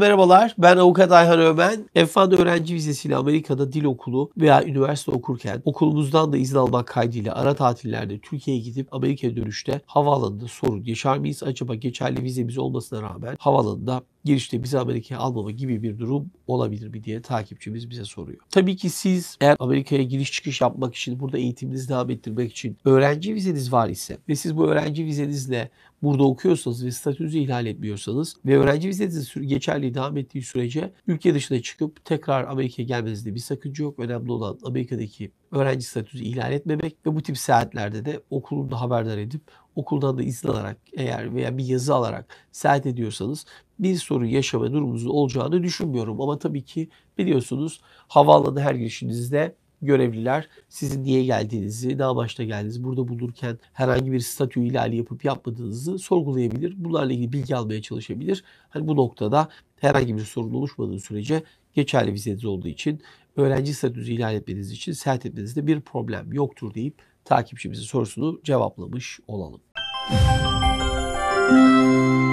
merhabalar. Ben avukat Ayhan Ömen. Efan öğrenci vizesiyle Amerika'da dil okulu veya üniversite okurken okulumuzdan da izin almak kaydıyla ara tatillerde Türkiye'ye gidip Amerika'ya dönüşte havaalanında sorun yaşar mıyız? Acaba geçerli vizemiz olmasına rağmen havaalanında girişte bize Amerika'ya almama gibi bir durum olabilir mi diye takipçimiz bize soruyor. Tabii ki siz eğer Amerika'ya giriş çıkış yapmak için burada eğitiminizi devam ettirmek için öğrenci vizeniz var ise ve siz bu öğrenci vizenizle burada okuyorsanız ve statünüzü ihlal etmiyorsanız ve öğrenci vizenizin geçerli devam ettiği sürece ülke dışına çıkıp tekrar Amerika'ya gelmenizde bir sakınca yok. Önemli olan Amerika'daki öğrenci statüsü ilan etmemek ve bu tip saatlerde de okulunda haberdar edip okuldan da izin alarak eğer veya bir yazı alarak seyahat ediyorsanız bir sorun yaşama durumunuz olacağını düşünmüyorum. Ama tabii ki biliyorsunuz havaalanı her girişinizde görevliler sizin niye geldiğinizi, daha başta geldiğinizi, burada bulunurken herhangi bir statü ihlali yapıp yapmadığınızı sorgulayabilir. Bunlarla ilgili bilgi almaya çalışabilir. Hani bu noktada herhangi bir sorun oluşmadığı sürece geçerli vizeniz olduğu için öğrenci statüsü ilan etmeniz için sert etmenizde bir problem yoktur deyip takipçimizin sorusunu cevaplamış olalım. Müzik